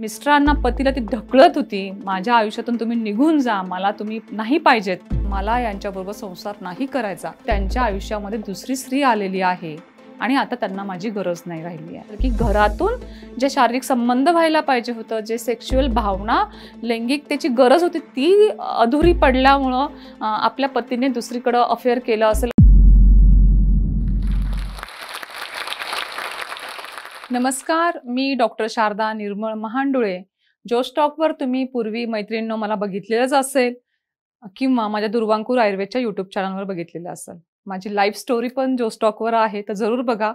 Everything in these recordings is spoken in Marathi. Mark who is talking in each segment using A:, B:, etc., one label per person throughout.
A: मिस्टरांना पतीला ती ढकलत होती माझ्या आयुष्यातून तुम्ही निघून जा मला तुम्ही नाही पाहिजेत मला यांच्याबरोबर संसार नाही करायचा त्यांच्या आयुष्यामध्ये दुसरी स्त्री आलेली आहे आणि आता त्यांना माझी गरज नाही राहिली आहे की घरातून जे शारीरिक संबंध व्हायला पाहिजे होतं जे सेक्शुअल भावना लैंगिक त्याची गरज होती ती अधुरी पडल्यामुळं आपल्या पतीने दुसरीकडं अफेअर केलं असेल नमस्कार मी डॉक्टर शारदा निर्मळ महांडुळे वर तुम्ही पूर्वी मैत्रिणीनं मला बघितलेलंच असेल किंवा माझ्या दुर्वांकूर आयुर्वेदच्या यूट्यूब चॅनलवर बघितलेलं असेल माझी लाईफ स्टोरी पण जोस्टॉकवर आहे तर जरूर बघा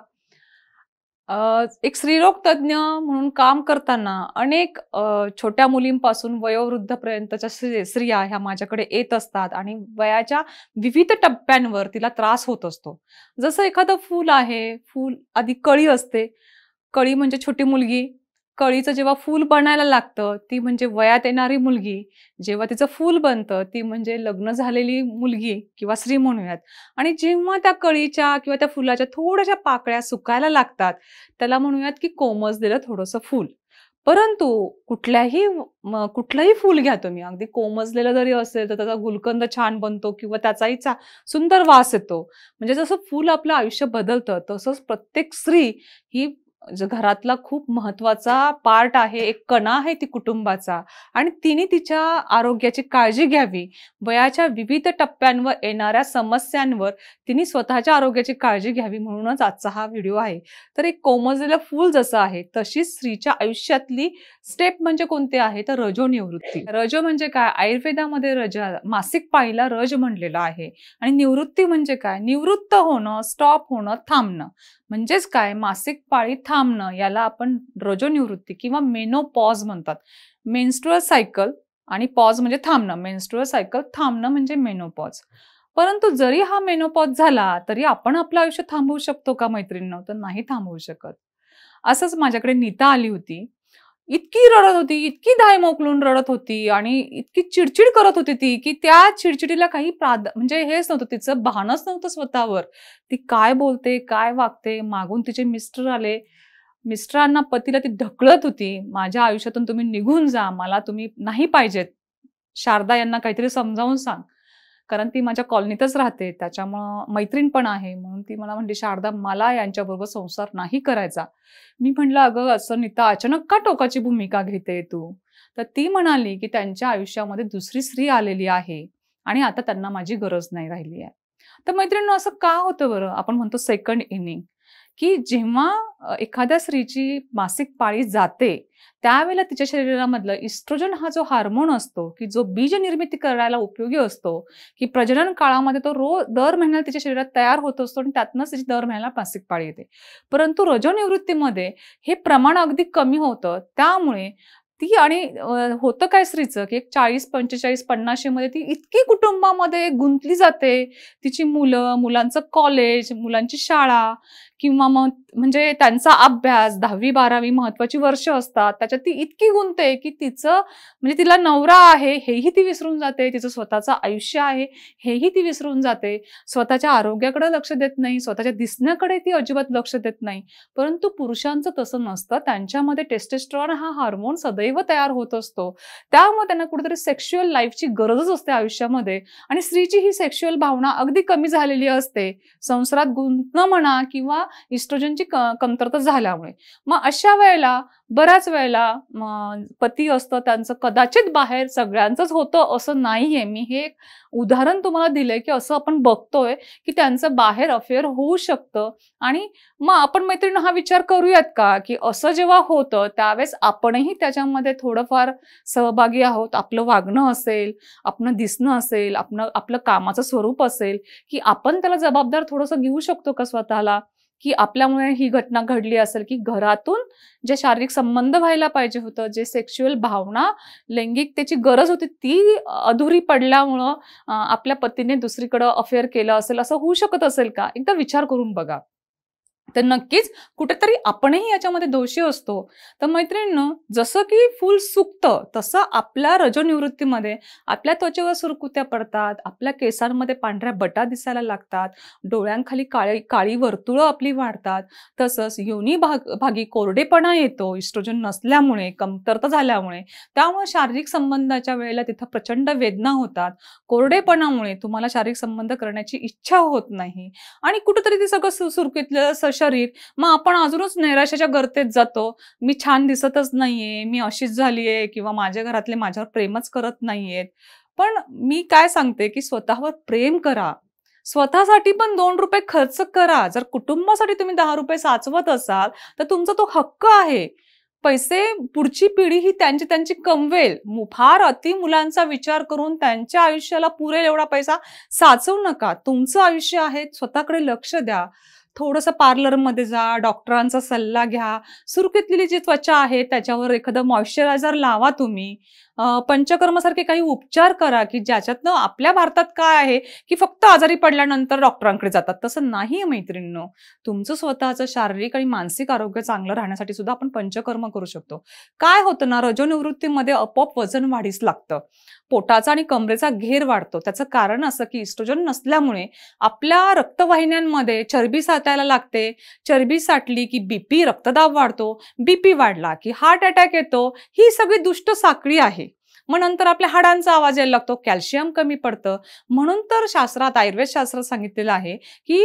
A: एक स्त्रीरोग तज्ज्ञ म्हणून काम करताना अनेक छोट्या मुलींपासून वयोवृद्धपर्यंतच्या स्त्रिया ह्या माझ्याकडे येत असतात आणि वयाच्या विविध टप्प्यांवर तिला त्रास होत असतो जसं एखादं फूल आहे फूल आधी कळी असते कळी म्हणजे छोटी मुलगी कळीचं जेव्हा फूल बनायला लागतं ती म्हणजे वयात येणारी मुलगी जेव्हा तिचं फूल बनतं ती म्हणजे लग्न झालेली मुलगी किंवा स्त्री म्हणूयात आणि जेव्हा त्या कळीच्या किंवा त्या फुलाच्या थोड्याशा पाकळ्या सुकायला लागतात त्याला म्हणूयात की कोमजलेलं थोडंसं फूल परंतु कुठल्याही कुठलंही फूल घ्या तुम्ही अगदी कोमजलेलं जरी असेल तर त्याचा गुलकंद छान बनतो किंवा त्याचाही चा सुंदर वास येतो म्हणजे जसं फूल आपलं आयुष्य बदलतं तसंच प्रत्येक स्त्री ही घरातला खूप महत्वाचा पार्ट आहे एक कणा आहे ती कुटुंबाचा आणि तिने तिच्या आरोग्याची काळजी घ्यावी वयाच्या विविध टप्प्यांवर येणाऱ्या समस्यांवर तिने स्वतःच्या आरोग्याची काळजी घ्यावी म्हणूनच आजचा हा व्हिडिओ आहे तर एक कोमजलेलं फूल जसं आहे तशीच स्त्रीच्या आयुष्यातली स्टेप म्हणजे कोणते आहे तर रजो निवृत्ती रजो म्हणजे काय आयुर्वेदामध्ये रज मासिक पाळीला रज म्हणलेला आहे आणि निवृत्ती म्हणजे काय निवृत्त होणं स्टॉप होणं थांबणं म्हणजेच काय मासिक पाळी थांब थांबणं याला आपण रजोनिवृत्ती किंवा मेनोपॉज म्हणतात मेन्स्ट्रुअल सायकल आणि पॉज म्हणजे थांबणं मेन्स्ट्रुअल सायकल थांबणं म्हणजे मेनोपॉज परंतु जरी हा मेनोपॉज झाला तरी आपण आपलं आयुष्य थांबवू शकतो का मैत्रिणीनं तर नाही थांबवू शकत असंच माझ्याकडे नीता आली होती इतकी रडत होती इतकी धाय मोकलून रडत होती आणि इतकी चिडचिड करत होती ती की त्या चिडचिडीला काही प्राध म्हणजे हेच नव्हतं तिचं भानच नव्हतं स्वतःवर ती काय बोलते काय वागते मागून तिचे मिस्टर आले मिस्टरांना पतीला ती ढकलत होती माझ्या आयुष्यातून तुम्ही निघून जा मला तुम्ही नाही पाहिजेत शारदा यांना काहीतरी समजावून सांग कारण ती माझ्या कॉलनीतच राहते त्याच्यामुळं मैत्रीण पण आहे म्हणून ती मला म्हणली शारदा मला यांच्याबरोबर संसार नाही करायचा मी म्हणलं अगं असं नीता अचानक का टोकाची भूमिका घेते तू तर ती म्हणाली की त्यांच्या आयुष्यामध्ये दुसरी स्त्री आलेली आहे आणि आता त्यांना माझी गरज नाही राहिली आहे तर मैत्रिणीनं असं का होतं बरं आपण म्हणतो सेकंड इनिंग की जेव्हा एखाद्या स्त्रीची मासिक पाळी जाते त्यावेळेला तिच्या शरीरामधलं इस्ट्रोजन हा जो हार्मोन असतो की जो बीज निर्मिती करायला उपयोगी असतो की प्रजनन काळामध्ये तो रोज दर महिन्याला तिच्या शरीरात तयार होत असतो आणि त्यातनंच तिची दर महिन्याला मासिक पाळी येते परंतु रजोनिवृत्तीमध्ये हे प्रमाण अगदी कमी होतं त्यामुळे ती आणि होतं काय स्त्रीचं की एक चाळीस पंचेचाळीस मध्ये ती इतकी कुटुंबामध्ये गुंतली जाते तिची मुलं मुलांचं कॉलेज मुलांची शाळा किंवा मग म्हणजे त्यांचा अभ्यास दहावी बारावी महत्वाची वर्ष असतात त्याच्यात ती इतकी गुंतते की तिचं म्हणजे तिला नवरा आहे हेही ती विसरून जाते तिचं स्वतःचं आयुष्य आहे हेही ती विसरून जाते स्वतःच्या आरोग्याकडे लक्ष देत नाही स्वतःच्या दिसण्याकडे ती अजिबात लक्ष देत नाही परंतु पुरुषांचं तसं नसतं त्यांच्यामध्ये टेस्टेस्ट्रॉन हा हार्मोन सदैव तयार होत असतो त्यामुळे त्यांना कुठेतरी सेक्शुअल लाईफची गरजच असते आयुष्यामध्ये आणि स्त्रीची ही सेक्शुअल भावना अगदी कमी झालेली असते संसारात गुंतणं म्हणा किंवा इस्ट्रोजनची कमतरता झाल्यामुळे मग अशा वेळेला बऱ्याच वेळेला पती असतं त्यांचं कदाचित बाहेर सगळ्यांचंच होतं असं नाहीये मी हे एक उदाहरण तुम्हाला दिलंय की असं आपण बघतोय की त्यांचं बाहेर अफेअर होऊ शकतं आणि मग आपण मैत्रिणी हा विचार करूयात का की असं जेव्हा होतं त्यावेळेस आपणही त्याच्यामध्ये थोडंफार सहभागी आहोत आपलं वागणं असेल आपलं दिसणं असेल आपलं आपलं कामाचं स्वरूप असेल की आपण त्याला जबाबदार थोडंसं घेऊ शकतो का स्वतःला की आपल्यामुळे ही घटना घडली असेल की घरातून जे शारीरिक संबंध व्हायला पाहिजे होतं जे सेक्शुअल भावना लैंगिक त्याची गरज होती ती अधुरी पडल्यामुळं आपल्या पतीने दुसरीकडं अफेअर केलं असेल असं होऊ शकत असेल का एकदा विचार करून बघा तर नक्कीच कुठेतरी आपणही याच्यामध्ये दोषी असतो तर मैत्रिणीनं जसं की फूल सुकतं तसं आपल्या रजोनिवृत्तीमध्ये आपल्या त्वचेवर सुरकुत्या पडतात आपल्या केसांमध्ये पांढऱ्या बटा दिसायला लागतात डोळ्यांखाली काळी काळी वर्तुळं आपली वाढतात तसंच योनी भाग भागी कोरडेपणा येतो इस्ट्रोजन नसल्यामुळे कमतरता झाल्यामुळे त्यामुळे शारीरिक संबंधाच्या वेळेला तिथं प्रचंड वेदना होतात कोरडेपणामुळे तुम्हाला शारीरिक संबंध करण्याची इच्छा होत नाही आणि कुठंतरी ते सगळं सुरकुतलेलं शरीर मग आपण अजूनच नैराश्याच्या गर्तेत जातो मी छान दिसतच नाहीये मी अशीच झालीये किंवा माझ्या घरातले माझ्यावर प्रेमच करत नाहीयेत पण मी काय सांगते की स्वतःवर प्रेम करा स्वतःसाठी पण दोन रुपये खर्च करा जर कुटुंबासाठी तुम्ही दहा रुपये साचवत असाल तर तुमचा तो हक्क आहे पैसे पुढची पिढी ही त्यांची त्यांची कमवेल फार अति मुलांचा विचार करून त्यांच्या आयुष्याला पुरेल एवढा पैसा साचवू नका तुमचं आयुष्य आहे स्वतःकडे लक्ष द्या थोडंसं पार्लरमध्ये जा डॉक्टरांचा सल्ला घ्या सुरकुतलेली जी त्वचा आहे त्याच्यावर एखादं मॉइश्चरायझर लावा तुम्ही पंचकर्मासारखे काही उपचार करा की ज्याच्यातनं आपल्या भारतात काय आहे की फक्त आजारी पडल्यानंतर डॉक्टरांकडे जातात तसं नाही मैत्रिणींनो तुमचं स्वतःचं शारीरिक आणि मानसिक आरोग्य चांगलं राहण्यासाठी सुद्धा आपण पंचकर्म करू शकतो काय होतं ना रजोनिवृत्तीमध्ये अपोप वजन वाढीस लागतं पोटाचा आणि कमरेचा घेर वाढतो त्याचं कारण असं की इस्ट्रोजन नसल्यामुळे आपल्या रक्तवाहिन्यांमध्ये चरबी साठायला लागते चरबी साठली की बीपी रक्तदाब वाढतो बीपी वाढला की हार्ट अटॅक येतो ही सगळी दुष्ट साखळी आहे मग नंतर आपल्या हाडांचा आवाज यायला लागतो कॅल्शियम कमी पडतं म्हणून तर शास्त्रात आयुर्वेद शास्त्रात सांगितलेलं आहे की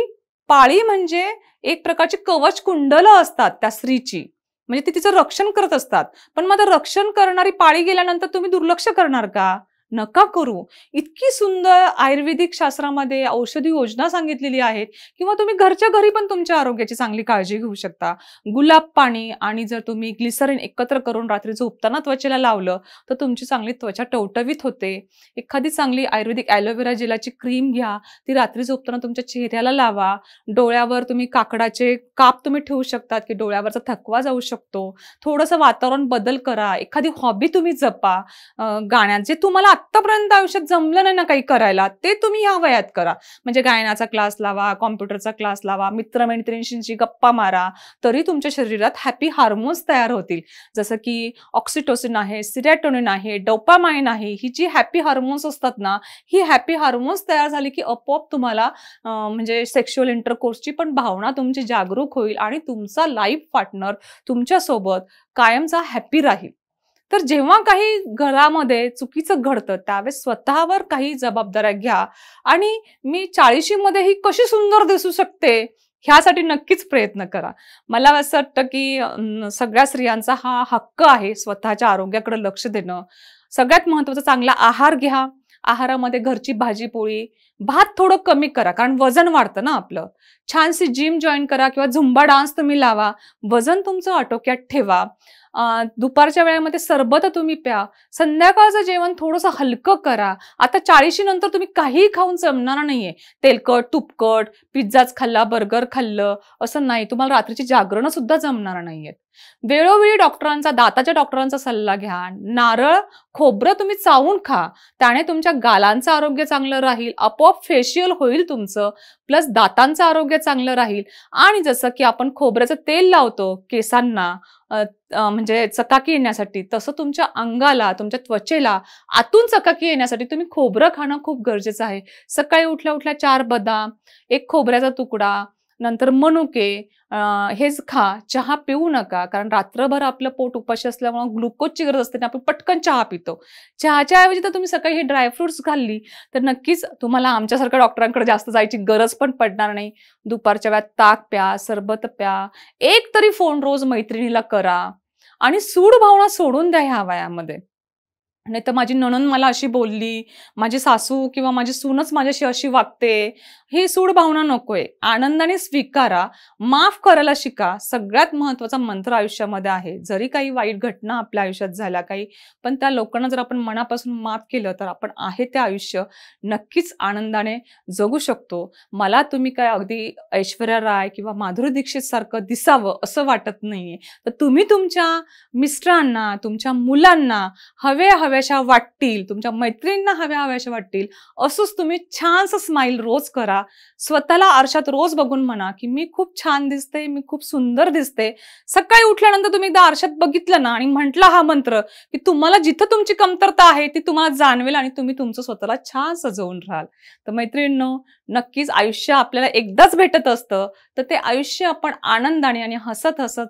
A: पाळी म्हणजे एक प्रकारची कवच कुंडलं असतात त्या स्त्रीची म्हणजे ती तिचं रक्षण करत असतात पण मग रक्षण करणारी पाळी गेल्यानंतर तुम्ही दुर्लक्ष करणार का नका करू इतकी सुंदर आयुर्वेदिक शास्त्रामध्ये औषधी योजना सांगितलेली आहेत किंवा तुम्ही घरच्या घरी पण तुमच्या आरोग्याची चांगली काळजी घेऊ शकता गुलाब पाणी आणि जर तुम्ही ग्लिसरीन एकत्र करून रात्री झोपताना त्वचेला लावलं तर तुमची चांगली त्वचा टवटवीत होते एखादी चांगली आयुर्वेदिक ॲलोवेरा जेलाची क्रीम घ्या ती रात्री झोपताना तुमच्या चेहऱ्याला लावा डोळ्यावर तुम्ही काकडाचे काप तुम्ही ठेवू शकतात की डोळ्यावरचा थकवा जाऊ शकतो थोडंसं वातावरण बदल करा एखादी हॉबी तुम्ही जपा गाण्यात जे तुम्हाला आत्तापर्यंत आयुष्यात जमलं नाही ना काही करायला ते तुम्ही ह्या वयात करा म्हणजे गायनाचा क्लास लावा कॉम्प्युटरचा क्लास लावा मित्रमैत्रिणींशी गप्पा मारा तरी तुमच्या शरीरात हॅपी हार्मोन्स तयार होतील जसं की ऑक्सिटोसिन आहे सिरॅटोनिन आहे डोपामाइन आहे ही जी हॅपी हार्मोन्स असतात ना ही हॅपी हार्मोन्स तयार झाली की आपोआप तुम्हाला म्हणजे सेक्शुअल इंटरकोर्सची पण भावना तुमची जागरूक होईल आणि तुमचा लाईफ पार्टनर तुमच्यासोबत कायमचा हॅपी राहील तर जेव्हा काही घरामध्ये चुकीचं घडतं त्यावेळेस स्वतःवर काही जबाबदाऱ्या घ्या आणि मी मध्ये ही कशी सुंदर दिसू शकते ह्यासाठी नक्कीच प्रयत्न करा मला असं वाटतं की सगळ्या स्त्रियांचा हा हक्क आहे स्वतःच्या आरोग्याकडे लक्ष देणं सगळ्यात महत्त्वाचा चांगला आहार घ्या आहारामध्ये घरची भाजी पोळी भात थोडं कमी करा कारण वजन वाढतं ना आपलं छानशी जिम जॉईन करा किंवा झुंबा डान्स तुम्ही लावा वजन तुमचं आटोक्यात ठेवा दुपारच्या वेळेमध्ये सरबत तुम्ही प्या संध्याकाळचं जेवण थोडंसं हलकं करा आता चाळीशी नंतर तुम्ही काहीही खाऊन जमणार नाहीये तेलकट तुपकट पिझ्झाच खाल्ला बर्गर खाल्लं असं नाही तुम्हाला रात्रीची जागरण सुद्धा जमणार नाहीये वेळोवेळी डॉक्टरांचा दाताच्या डॉक्टरांचा सल्ला घ्या नारळ खोबरं तुम्ही चावून खा त्याने तुमच्या गालांचं आरोग्य चांगलं राहील आपोआप फेशियल होईल तुमचं प्लस दातांचं आरोग्य चांगलं राहील आणि जसं की आपण खोबऱ्याचं तेल लावतो केसांना म्हणजे चकाकी येण्यासाठी तसं तुमच्या अंगाला तुमच्या त्वचेला आतून चकाकी येण्यासाठी तुम्ही खोबरं खाणं खूप गरजेचं आहे सकाळी उठल्या उठल्या चार बदाम एक खोबऱ्याचा तुकडा नंतर मनुके हेच खा चहा पिऊ नका कारण रात्रभर आपलं पोट उपाशी असल्यामुळे ग्लुकोजची गरज असते आपण पटकन चहा पितो चहाच्या ऐवजी तर तुम्ही सकाळी हे ड्रायफ्रुट्स घालली तर नक्कीच तुम्हाला आमच्यासारख्या डॉक्टरांकडे जास्त जायची गरज पण पडणार नाही दुपारच्या वेळात ताक प्या सरबत प्या एक तरी फोन रोज मैत्रिणीला करा आणि सूड भावना सोडून द्या ह्या वयामध्ये नाही तर माझी नणन मला अशी बोलली माझी सासू किंवा माझी सूनच माझ्याशी अशी वागते ही सूड भावना नकोय आनंदाने स्वीकारा माफ करायला शिका सगळ्यात महत्वाचा मंत्र आयुष्यामध्ये आहे जरी काही वाईट घटना आपल्या आयुष्यात झाल्या काही पण त्या लोकांना जर आपण मनापासून माफ केलं तर आपण आहे ते आयुष्य नक्कीच आनंदाने जगू शकतो मला तुम्ही काय अगदी ऐश्वर्या राय किंवा माधुरी दीक्षित सारखं दिसावं असं वाटत नाहीये तर तुम्ही तुमच्या मिस्टरांना तुमच्या मुलांना हव्या हव्याशा वाटतील तुमच्या मैत्रिणींना हव्या हव्याशा वाटतील असंच तुम्ही छानसं स्माईल रोज करा करा स्वतःला आरशात रोज बघून म्हणा की मी खूप छान दिसते मी खूप सुंदर दिसते सकाळी उठल्यानंतर तुम्ही एकदा आरशात बघितलं ना आणि म्हटला हा मंत्र की तुम्हाला जिथं तुमची कमतरता आहे ती तुम्हाला जाणवेल आणि तुम्ही तुमचं स्वतःला छान सजवून राहाल तर मैत्रिणींनो नक्कीच आयुष्य आपल्याला एकदाच भेटत असतं तर ते आयुष्य आपण आनंदाने आणि हसत हसत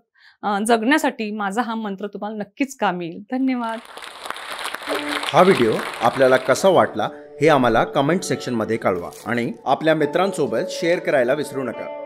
A: जगण्यासाठी माझा हा मंत्र तुम्हाला नक्कीच काम येईल धन्यवाद हा व्हिडिओ आपल्याला कसा वाटला हे आम्हाला कमेंट सेक्शनमध्ये कळवा आणि आपल्या मित्रांसोबत शेअर करायला विसरू नका